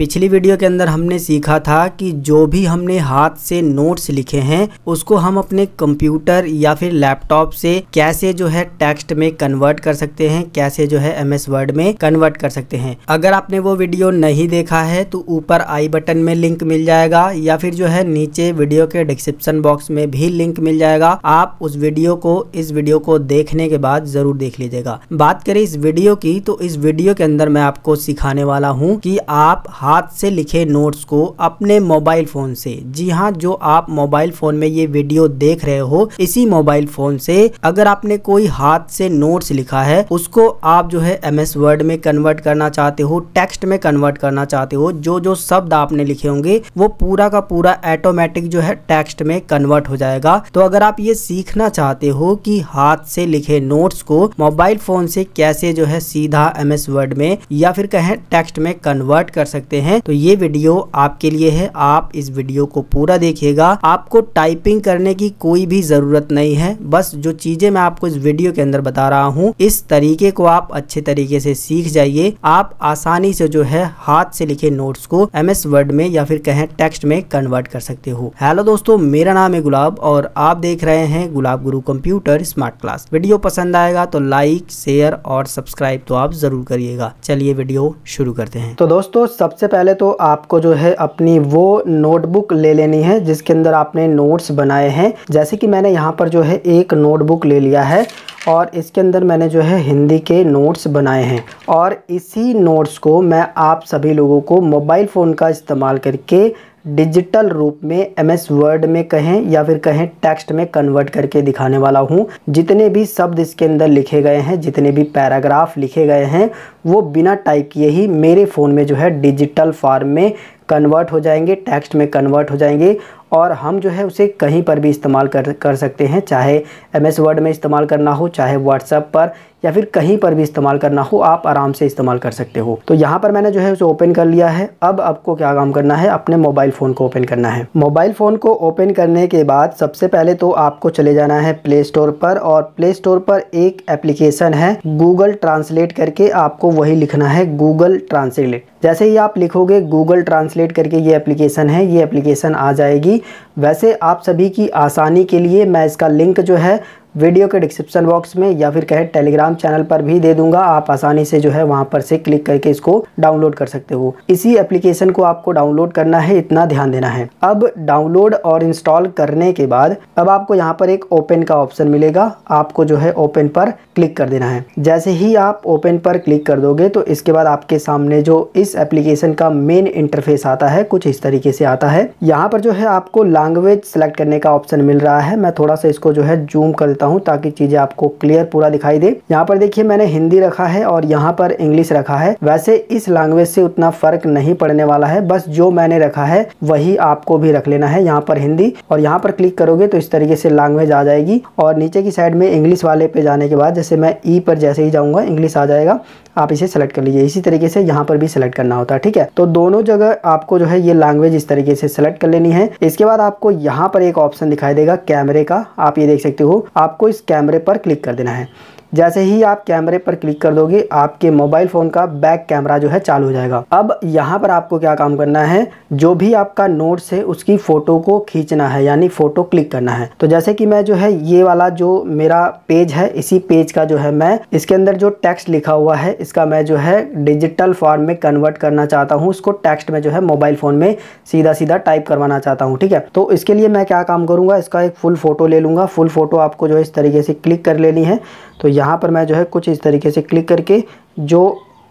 पिछली वीडियो के अंदर हमने सीखा था कि जो भी हमने हाथ से नोट्स लिखे हैं उसको हम अपने कंप्यूटर या फिर लैपटॉप से कैसे जो है टेक्स्ट में कन्वर्ट कर सकते हैं कैसे जो है एम वर्ड में कन्वर्ट कर सकते हैं अगर आपने वो वीडियो नहीं देखा है तो ऊपर आई बटन में लिंक मिल जाएगा या फिर जो है नीचे वीडियो के डिस्क्रिप्शन बॉक्स में भी लिंक मिल जाएगा आप उस वीडियो को इस वीडियो को देखने के बाद जरूर देख लीजिएगा बात करें इस वीडियो की तो इस वीडियो के अंदर मैं आपको सिखाने वाला हूँ कि आप हाथ से लिखे नोट्स को अपने मोबाइल फ़ोन से जी हाँ जो आप मोबाइल फ़ोन में ये वीडियो देख रहे हो इसी मोबाइल फ़ोन से अगर आपने कोई हाथ से नोट्स लिखा है उसको आप जो है एम एस वर्ड में कन्वर्ट करना चाहते हो टेक्स्ट में कन्वर्ट करना चाहते हो जो जो शब्द आपने लिखे होंगे वो पूरा का पूरा ऑटोमेटिक जो है टेक्स्ट में कन्वर्ट हो जाएगा तो अगर आप ये सीखना चाहते हो कि हाथ से लिखे नोट्स को मोबाइल फ़ोन से कैसे जो है सीधा एम एस वर्ड में या फिर कहें टेक्स्ट में कन्वर्ट कर सकते करते हैं तो ये वीडियो आपके लिए है आप इस वीडियो को पूरा देखिएगा आपको टाइपिंग करने की कोई भी जरूरत नहीं है बस जो चीजें मैं आपको इस वीडियो के अंदर बता रहा हूँ इस तरीके को आप अच्छे तरीके से सीख जाइए आप आसानी से जो है हाथ से लिखे नोट्स को एम एस वर्ड में या फिर कहें टेक्स्ट में कन्वर्ट कर सकते हो हेलो दोस्तों मेरा नाम है गुलाब और आप देख रहे हैं गुलाब गुरु कंप्यूटर स्मार्ट क्लास वीडियो पसंद आएगा तो लाइक शेयर और सब्सक्राइब तो आप जरूर करिएगा चलिए वीडियो शुरू करते हैं तो दोस्तों सबसे सबसे पहले तो आपको जो है अपनी वो नोटबुक ले लेनी है जिसके अंदर आपने नोट्स बनाए हैं जैसे कि मैंने यहाँ पर जो है एक नोटबुक ले लिया है और इसके अंदर मैंने जो है हिंदी के नोट्स बनाए हैं और इसी नोट्स को मैं आप सभी लोगों को मोबाइल फ़ोन का इस्तेमाल करके डिजिटल रूप में एम एस वर्ड में कहें या फिर कहें टेक्स्ट में कन्वर्ट करके दिखाने वाला हूँ जितने भी शब्द इसके अंदर लिखे गए हैं जितने भी पैराग्राफ लिखे गए हैं वो बिना टाइप किए ही मेरे फ़ोन में जो है डिजिटल फॉर्म में कन्वर्ट हो जाएंगे टेक्स्ट में कन्वर्ट हो जाएंगे और हम जो है उसे कहीं पर भी इस्तेमाल कर कर सकते हैं चाहे एम एस वर्ड में इस्तेमाल करना हो चाहे व्हाट्सअप पर या फिर कहीं पर भी इस्तेमाल करना हो आप आराम से इस्तेमाल कर सकते हो तो यहाँ पर मैंने जो है उसे ओपन कर लिया है अब आपको क्या काम करना है अपने मोबाइल फ़ोन को ओपन करना है मोबाइल फ़ोन को ओपन करने के बाद सबसे पहले तो आपको चले जाना है प्ले स्टोर पर और प्ले स्टोर पर एक एप्लीकेशन है गूगल ट्रांसलेट करके आपको वही लिखना है गूगल ट्रांसलेट जैसे ही आप लिखोगे गूगल ट्रांसलेट करके ये एप्लीकेशन है ये एप्लीकेशन आ जाएगी वैसे आप सभी की आसानी के लिए मैं इसका लिंक जो है वीडियो के डिस्क्रिप्शन बॉक्स में या फिर कहे टेलीग्राम चैनल पर भी दे दूंगा आप आसानी से जो है वहां पर से क्लिक करके इसको डाउनलोड कर सकते हो इसी एप्लीकेशन को आपको डाउनलोड करना है इतना ध्यान देना है अब डाउनलोड और इंस्टॉल करने के बाद अब आपको यहाँ पर एक ओपन का ऑप्शन मिलेगा आपको जो है ओपन पर क्लिक कर देना है जैसे ही आप ओपन पर क्लिक कर दोगे तो इसके बाद आपके सामने जो इस एप्लीकेशन का मेन इंटरफेस आता है कुछ इस तरीके से आता है यहाँ पर जो है आपको लैंग्वेज सेलेक्ट करने का ऑप्शन मिल रहा है मैं थोड़ा सा इसको जो है जूम कर देता हूँ ताकि चीज़ें आपको क्लियर पूरा दिखाई दे यहाँ पर देखिए मैंने हिंदी रखा है और यहाँ पर इंग्लिश रखा है वैसे इस लैंग्वेज से उतना फ़र्क नहीं पड़ने वाला है बस जो मैंने रखा है वही आपको भी रख लेना है यहाँ पर हिंदी और यहाँ पर क्लिक करोगे तो इस तरीके से लैंग्वेज आ जाएगी और नीचे की साइड में इंग्लिश वाले पे जाने के बाद जैसे मैं ई e पर जैसे ही जाऊँगा इंग्लिश आ जाएगा आप इसे सेलेक्ट कर लीजिए इसी तरीके से यहाँ पर भी सिलेक्ट करना होता है ठीक है तो दोनों जगह आपको जो है ये लैंग्वेज इस तरीके से सेलेक्ट कर लेनी है इसके बाद आपको यहाँ पर एक ऑप्शन दिखाई देगा कैमरे का आप ये देख सकते हो आपको इस कैमरे पर क्लिक कर देना है जैसे ही आप कैमरे पर क्लिक कर दोगे आपके मोबाइल फ़ोन का बैक कैमरा जो है चालू हो जाएगा अब यहाँ पर आपको क्या काम करना है जो भी आपका नोट्स है उसकी फ़ोटो को खींचना है यानी फ़ोटो क्लिक करना है तो जैसे कि मैं जो है ये वाला जो मेरा पेज है इसी पेज का जो है मैं इसके अंदर जो टेक्स्ट लिखा हुआ है इसका मैं जो है डिजिटल फॉर्म में कन्वर्ट करना चाहता हूँ उसको टेक्स्ट में जो है मोबाइल फ़ोन में सीधा सीधा टाइप करवाना चाहता हूँ ठीक है तो इसके लिए मैं क्या काम करूंगा इसका एक फुल फ़ोटो ले लूंगा फुल फ़ोटो आपको जो है इस तरीके से क्लिक कर लेनी है तो यहाँ पर मैं जो है कुछ इस तरीके से क्लिक करके जो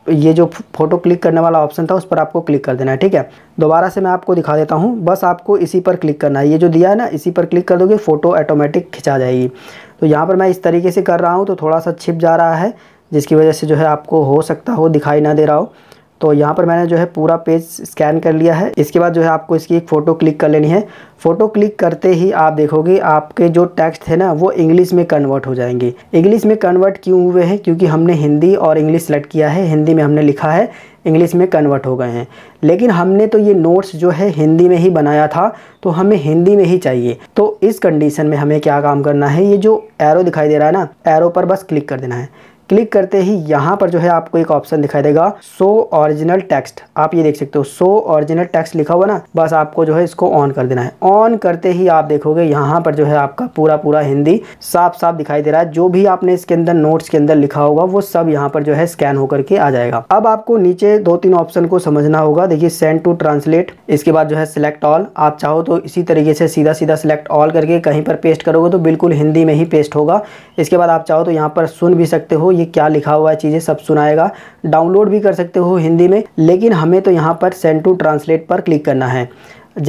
ये जो फोटो क्लिक करने वाला ऑप्शन था उस पर आपको क्लिक कर देना है ठीक है दोबारा से मैं आपको दिखा देता हूँ बस आपको इसी पर क्लिक करना है ये जो दिया है ना इसी पर क्लिक कर दोगे फ़ोटो ऑटोमेटिक खिंचा जाएगी तो यहाँ पर मैं इस तरीके से कर रहा हूँ तो थोड़ा सा छिप जा रहा है जिसकी वजह से जो है आपको हो सकता हो दिखाई ना दे रहा हो तो यहाँ पर मैंने जो है पूरा पेज स्कैन कर लिया है इसके बाद जो है आपको इसकी एक फ़ोटो क्लिक कर लेनी है फ़ोटो क्लिक करते ही आप देखोगे आपके जो टेक्स्ट है ना वो इंग्लिश में कन्वर्ट हो जाएंगे इंग्लिश में कन्वर्ट क्यों हुए हैं क्योंकि हमने हिंदी और इंग्लिश सेलेक्ट किया है हिंदी में हमने लिखा है इंग्लिश में कन्वर्ट हो गए हैं लेकिन हमने तो ये नोट्स जो है हिंदी में ही बनाया था तो हमें हिंदी में ही चाहिए तो इस कंडीशन में हमें क्या काम करना है ये जो एरो दिखाई दे रहा है ना एरो पर बस क्लिक कर देना है क्लिक करते ही यहाँ पर जो है आपको एक ऑप्शन दिखाई देगा सो ओरिजिनल टेक्स्ट आप ये देख सकते हो सो ओरिजिनल टेक्स्ट लिखा हुआ ना बस आपको जो है इसको ऑन कर देना है ऑन करते ही आप देखोगे यहाँ पर जो है आपका पूरा पूरा हिंदी साफ साफ दिखाई दे रहा है जो भी आपने इसके अंदर नोट्स के अंदर लिखा होगा वो सब यहाँ पर जो है स्कैन होकर के आ जाएगा अब आपको नीचे दो तीन ऑप्शन को समझना होगा देखिए सेंड टू ट्रांसलेट इसके बाद जो है सिलेक्ट ऑल आप चाहो तो इसी तरीके से सीधा सीधा सिलेक्ट ऑल करके कहीं पर पेस्ट करोगे तो बिल्कुल हिंदी में ही पेस्ट होगा इसके बाद आप चाहो तो यहाँ पर सुन भी सकते हो ये क्या लिखा हुआ है चीज़ें सब सुनाएगा डाउनलोड भी कर सकते हो हिंदी में लेकिन हमें तो यहाँ पर सेंड टू ट्रांसलेट पर क्लिक करना है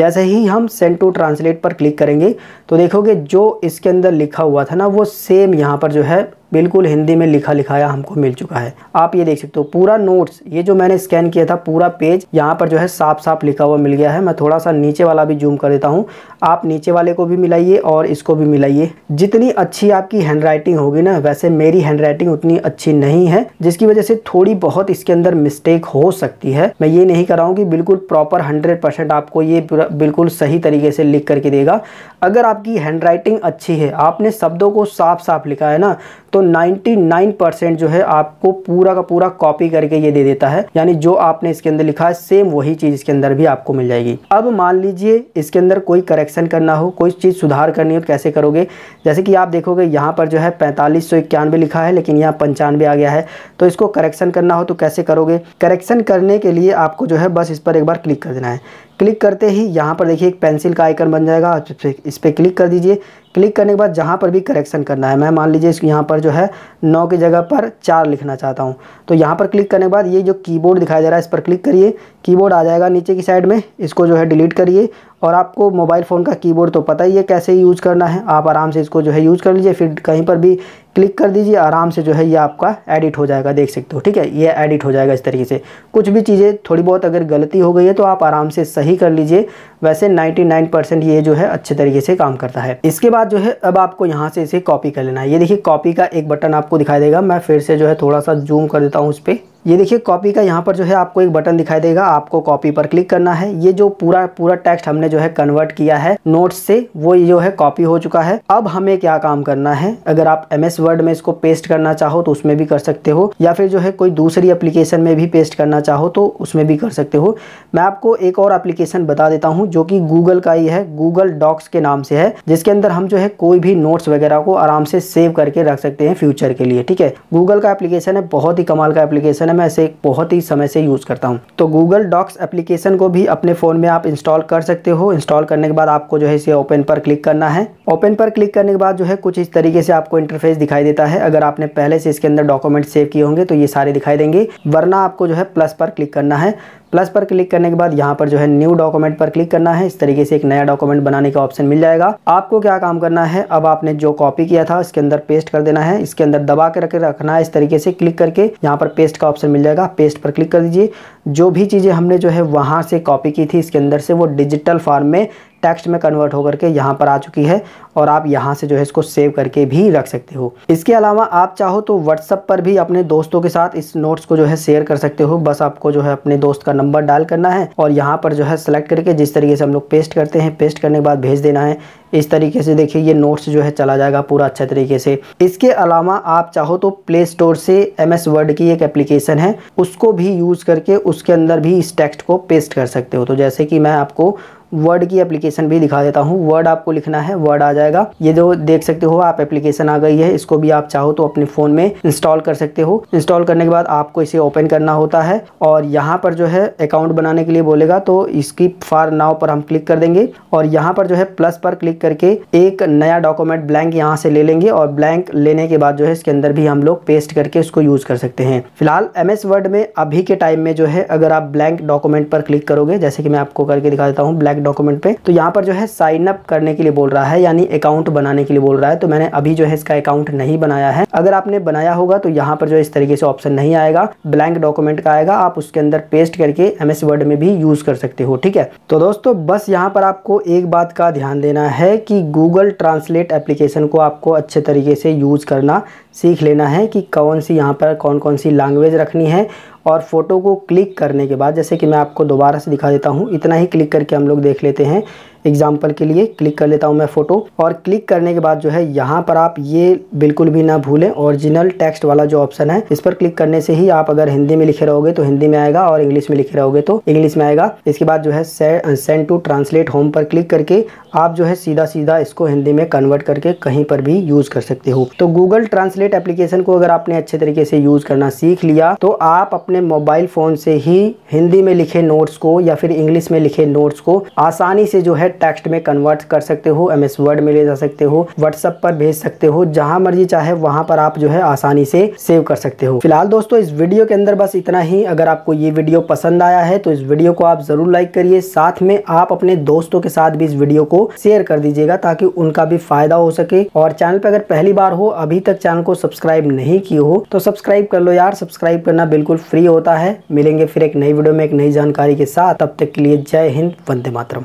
जैसे ही हम सेंड टू ट्रांसलेट पर क्लिक करेंगे तो देखोगे जो इसके अंदर लिखा हुआ था ना वो सेम यहाँ पर जो है बिल्कुल हिंदी में लिखा लिखाया हमको मिल चुका है आप ये देख सकते हो पूरा नोट्स ये जो मैंने स्कैन किया था पूरा पेज यहाँ पर जो है साफ साफ लिखा हुआ मिल गया है मैं थोड़ा सा नीचे वाला भी जूम कर देता हूँ आप नीचे वाले को भी मिलाइए और इसको भी मिलाइए जितनी अच्छी आपकी हैंडराइटिंग होगी ना वैसे मेरी हैंडराइटिंग उतनी अच्छी नहीं है जिसकी वजह से थोड़ी बहुत इसके अंदर मिस्टेक हो सकती है मैं ये नहीं कर रहा हूँ कि बिल्कुल प्रॉपर हंड्रेड आपको ये बिल्कुल सही तरीके से लिख करके देगा अगर आपकी हैंडराइटिंग अच्छी है आपने शब्दों को साफ साफ लिखा है ना तो 99 तो जो है आपको पूरा का पूरा कॉपी करके ये दे देता है यानी जो आपने इसके अंदर लिखा है सेम वही चीज़ इसके अंदर भी आपको मिल जाएगी अब मान लीजिए इसके अंदर कोई करेक्शन करना हो कोई चीज़ सुधार करनी हो तो कैसे करोगे जैसे कि आप देखोगे यहाँ पर जो है पैंतालीस लिखा है लेकिन यहाँ पंचानवे आ गया है तो इसको करेक्शन करना हो तो कैसे करोगे करेक्शन करने के लिए आपको जो है बस इस पर एक बार क्लिक कर देना है क्लिक करते ही यहाँ पर देखिए एक पेंसिल का आइकन बन जाएगा इस पर क्लिक कर दीजिए क्लिक करने के बाद जहाँ पर भी करेक्शन करना है मैं मान लीजिए यहाँ पर जो है नौ की जगह पर चार लिखना चाहता हूँ तो यहाँ पर क्लिक करने के बाद ये जो कीबोर्ड दिखाया जा रहा है इस पर क्लिक करिए कीबोर्ड आ जाएगा नीचे की साइड में इसको जो है डिलीट करिए और आपको मोबाइल फ़ोन का कीबोर्ड तो पता ही है कैसे यूज़ करना है आप आराम से इसको जो है यूज़ कर लीजिए फिर कहीं पर भी क्लिक कर दीजिए आराम से जो है ये आपका एडिट हो जाएगा देख सकते हो ठीक है ये एडिट हो जाएगा इस तरीके से कुछ भी चीज़ें थोड़ी बहुत अगर गलती हो गई है तो आप आराम से सही कर लीजिए वैसे नाइन्टी ये जो है अच्छे तरीके से काम करता है इसके बाद बाद जो है अब आपको यहाँ से इसे कॉपी कर लेना है ये देखिए कॉपी का एक बटन आपको दिखाई देगा मैं फिर से जो है थोड़ा सा जूम कर देता हूँ उस पर ये देखिए कॉपी का यहाँ पर जो है आपको एक बटन दिखाई देगा आपको कॉपी पर क्लिक करना है ये जो पूरा पूरा टेक्स्ट हमने जो है कन्वर्ट किया है नोट्स से वो जो है कॉपी हो चुका है अब हमें क्या काम करना है अगर आप एम एस वर्ड में इसको पेस्ट करना चाहो तो उसमें भी कर सकते हो या फिर जो है कोई दूसरी एप्लीकेशन में भी पेस्ट करना चाहो तो उसमें भी कर सकते हो मैं आपको एक और एप्लीकेशन बता देता हूँ जो कि गूगल का ही है गूगल डॉक्स के नाम से है जिसके अंदर हम जो है कोई भी नोट्स वगैरह को आराम से सेव करके रख सकते हैं फ्यूचर के लिए ठीक है गूगल का एप्लीकेशन है बहुत ही कमाल का एप्लीकेशन मैंने मैं इसे बहुत ही समय से यूज़ करता हूँ तो गूगल डॉक्स एप्लीकेशन को भी अपने फ़ोन में आप इंस्टॉल कर सकते हो इंस्टॉल करने के बाद आपको जो है इसे ओपन पर क्लिक करना है ओपन पर क्लिक करने के बाद जो है कुछ इस तरीके से आपको इंटरफेस दिखाई देता है अगर आपने पहले से इसके अंदर डॉक्यूमेंट सेव किए होंगे तो ये सारे दिखाई देंगे वरना आपको जो है प्लस पर क्लिक करना है प्लस पर क्लिक करने के बाद यहाँ पर जो है न्यू डॉक्यूमेंट पर क्लिक करना है इस तरीके से एक नया डॉक्यूमेंट बनाने का ऑप्शन मिल जाएगा आपको क्या काम करना है अब आपने जो कॉपी किया था इसके अंदर पेस्ट कर देना है इसके अंदर दबा के रख रखना है इस तरीके से क्लिक करके यहाँ पर पेस्ट का ऑप्शन मिल जाएगा पेस्ट पर क्लिक कर दीजिए जो भी चीज़ें हमने जो है वहाँ से कॉपी की थी इसके अंदर से वो डिजिटल फॉर्म में टेक्स्ट में कन्वर्ट होकर के यहाँ पर आ चुकी है और आप यहाँ से जो है इसको सेव करके भी रख सकते हो इसके अलावा आप चाहो तो व्हाट्सअप पर भी अपने दोस्तों के साथ इस नोट्स को जो है शेयर कर सकते हो बस आपको जो है अपने दोस्त का नंबर डायल करना है और यहाँ पर जो है सेलेक्ट करके जिस तरीके से हम लोग पेस्ट करते हैं पेस्ट करने के बाद भेज देना है इस तरीके से देखिए ये नोट्स जो है चला जाएगा पूरा अच्छा तरीके से इसके अलावा आप चाहो तो प्ले स्टोर से एम एस वर्ड की एक एप्लीकेशन है उसको भी यूज़ करके उसके अंदर भी इस टेक्स्ट को पेस्ट कर सकते हो तो जैसे कि मैं आपको वर्ड की एप्लीकेशन भी दिखा देता हूँ वर्ड आपको लिखना है वर्ड आ जाएगा ये जो देख सकते हो आप एप्लीकेशन आ गई है इसको भी आप चाहो तो अपने फ़ोन में इंस्टॉल कर सकते हो इंस्टॉल करने के बाद आपको इसे ओपन करना होता है और यहाँ पर जो है अकाउंट बनाने के लिए बोलेगा तो इसकी फार नाव पर हम क्लिक कर देंगे और यहाँ पर जो है प्लस पर क्लिक करके एक नया डॉक्यूमेंट ब्लैंक यहाँ से ले लेंगे और ब्लैंक लेने के बाद जो है इसके अंदर भी हम लोग पेस्ट करके उसको यूज़ कर सकते हैं फिलहाल एम वर्ड में अभी के टाइम में जो है अगर आप ब्लैंक डॉक्यूमेंट पर क्लिक करोगे जैसे कि मैं आपको करके दिखा देता हूँ ब्लैंक बैक डॉक्यूमेंट पे तो यहाँ पर जो है साइन अप करने के लिए बोल रहा है यानी अकाउंट बनाने के लिए बोल रहा है तो मैंने अभी जो है इसका अकाउंट नहीं बनाया है अगर आपने बनाया होगा तो यहाँ पर जो इस तरीके से ऑप्शन नहीं आएगा ब्लैंक डॉक्यूमेंट का आएगा आप उसके अंदर पेस्ट करके एम वर्ड में भी यूज कर सकते हो ठीक है तो दोस्तों बस यहाँ पर आपको एक बात का ध्यान देना है कि गूगल ट्रांसलेट एप्लीकेशन को आपको अच्छे तरीके से यूज करना सीख लेना है कि कौन सी यहाँ पर कौन कौन सी लैंग्वेज रखनी है और फ़ोटो को क्लिक करने के बाद जैसे कि मैं आपको दोबारा से दिखा देता हूँ इतना ही क्लिक करके हम लोग देख लेते हैं एग्जाम्पल के लिए क्लिक कर लेता हूँ मैं फ़ोटो और क्लिक करने के बाद जो है यहाँ पर आप ये बिल्कुल भी ना भूलें ओरिजिनल टेक्स्ट वाला जो ऑप्शन है इस पर क्लिक करने से ही आप अगर हिंदी में लिखे रहोगे तो हिंदी में आएगा और इंग्लिश में लिखे रहोगे तो इंग्लिश में आएगा इसके बाद जो है सेंड टू ट्रांसलेट होम पर क्लिक करके आप जो है सीधा सीधा इसको हिंदी में कन्वर्ट करके कहीं पर भी यूज़ कर सकते हो तो गूगल ट्रांसलेट एप्लीकेशन को अगर आपने अच्छे तरीके से यूज़ करना सीख लिया तो आप अपने मोबाइल फ़ोन से ही हिंदी में लिखे नोट्स को या फिर इंग्लिश में लिखे नोट्स को आसानी से जो है टेक्स्ट में कन्वर्ट कर सकते हो एम एस वर्ड में ले जा सकते हो व्हाट्सअप पर भेज सकते हो जहां मर्जी चाहे वहां पर आप जो है आसानी से सेव कर सकते हो फिलहाल दोस्तों इस वीडियो के अंदर बस इतना ही अगर आपको ये वीडियो पसंद आया है तो इस वीडियो को आप जरूर लाइक करिए साथ में आप अपने दोस्तों के साथ भी इस वीडियो को शेयर कर दीजिएगा ताकि उनका भी फायदा हो सके और चैनल पर अगर पहली बार हो अभी तक चैनल को सब्सक्राइब नहीं किया हो तो सब्सक्राइब कर लो यार सब्सक्राइब करना बिल्कुल फ्री होता है मिलेंगे फिर एक नई वीडियो में एक नई जानकारी के साथ तब तक के लिए जय हिंद वंदे मातरम